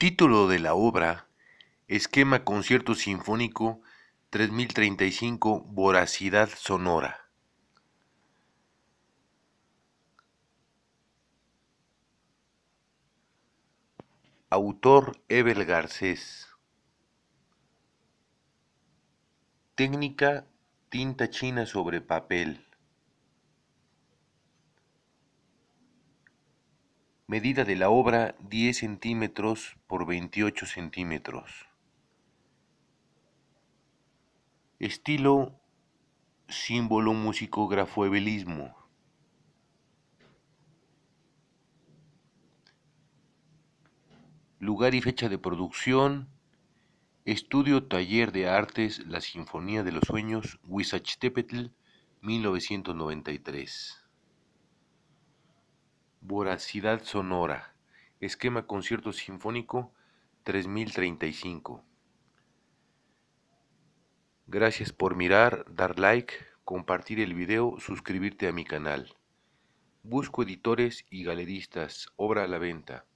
Título de la obra, Esquema Concierto Sinfónico 3035 Voracidad Sonora. Autor Ebel Garcés. Técnica tinta china sobre papel. Medida de la obra 10 centímetros por 28 centímetros. Estilo símbolo musicógrafo ebelismo. Lugar y fecha de producción. Estudio Taller de Artes La Sinfonía de los Sueños, Huizachtepetl, 1993. Voracidad sonora. Esquema concierto sinfónico 3035. Gracias por mirar, dar like, compartir el video, suscribirte a mi canal. Busco editores y galeristas, obra a la venta.